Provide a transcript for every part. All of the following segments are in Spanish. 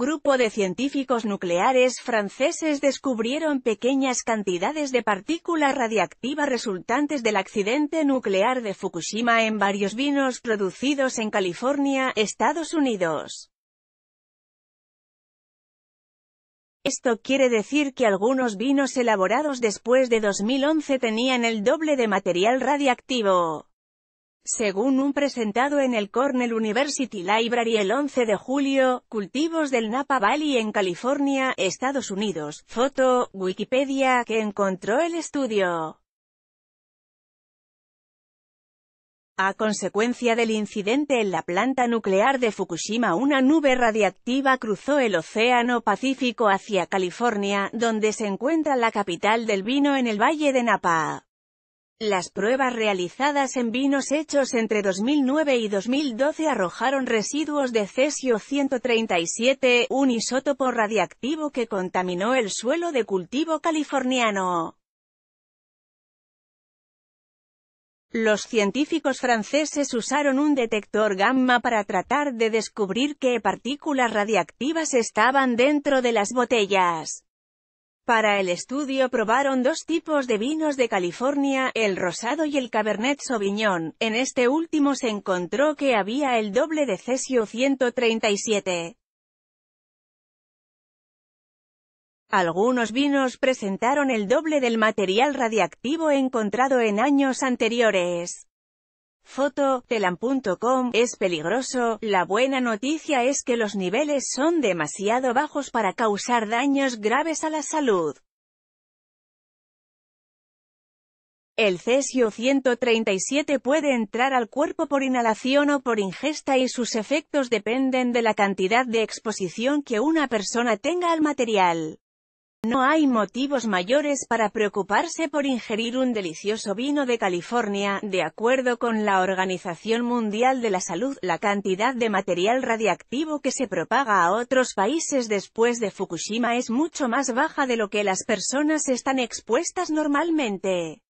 un grupo de científicos nucleares franceses descubrieron pequeñas cantidades de partículas radiactiva resultantes del accidente nuclear de Fukushima en varios vinos producidos en California, Estados Unidos. Esto quiere decir que algunos vinos elaborados después de 2011 tenían el doble de material radiactivo. Según un presentado en el Cornell University Library el 11 de julio, cultivos del Napa Valley en California, Estados Unidos, foto, Wikipedia, que encontró el estudio. A consecuencia del incidente en la planta nuclear de Fukushima una nube radiactiva cruzó el Océano Pacífico hacia California, donde se encuentra la capital del vino en el Valle de Napa. Las pruebas realizadas en vinos hechos entre 2009 y 2012 arrojaron residuos de cesio-137, un isótopo radiactivo que contaminó el suelo de cultivo californiano. Los científicos franceses usaron un detector gamma para tratar de descubrir qué partículas radiactivas estaban dentro de las botellas. Para el estudio probaron dos tipos de vinos de California, el rosado y el Cabernet Sauvignon. En este último se encontró que había el doble de cesio 137. Algunos vinos presentaron el doble del material radiactivo encontrado en años anteriores. Foto, telam.com, es peligroso, la buena noticia es que los niveles son demasiado bajos para causar daños graves a la salud. El cesio 137 puede entrar al cuerpo por inhalación o por ingesta y sus efectos dependen de la cantidad de exposición que una persona tenga al material. No hay motivos mayores para preocuparse por ingerir un delicioso vino de California, de acuerdo con la Organización Mundial de la Salud, la cantidad de material radiactivo que se propaga a otros países después de Fukushima es mucho más baja de lo que las personas están expuestas normalmente.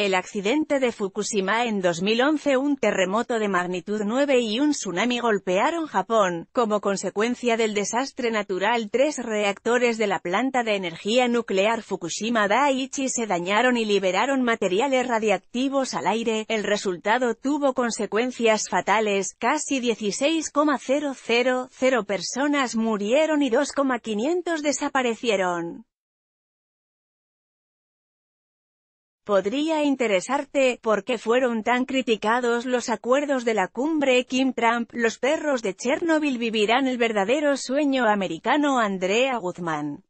El accidente de Fukushima en 2011 un terremoto de magnitud 9 y un tsunami golpearon Japón, como consecuencia del desastre natural tres reactores de la planta de energía nuclear Fukushima Daiichi se dañaron y liberaron materiales radiactivos al aire, el resultado tuvo consecuencias fatales, casi 16,000 personas murieron y 2,500 desaparecieron. Podría interesarte por qué fueron tan criticados los acuerdos de la cumbre Kim-Trump, los perros de Chernobyl vivirán el verdadero sueño americano Andrea Guzmán.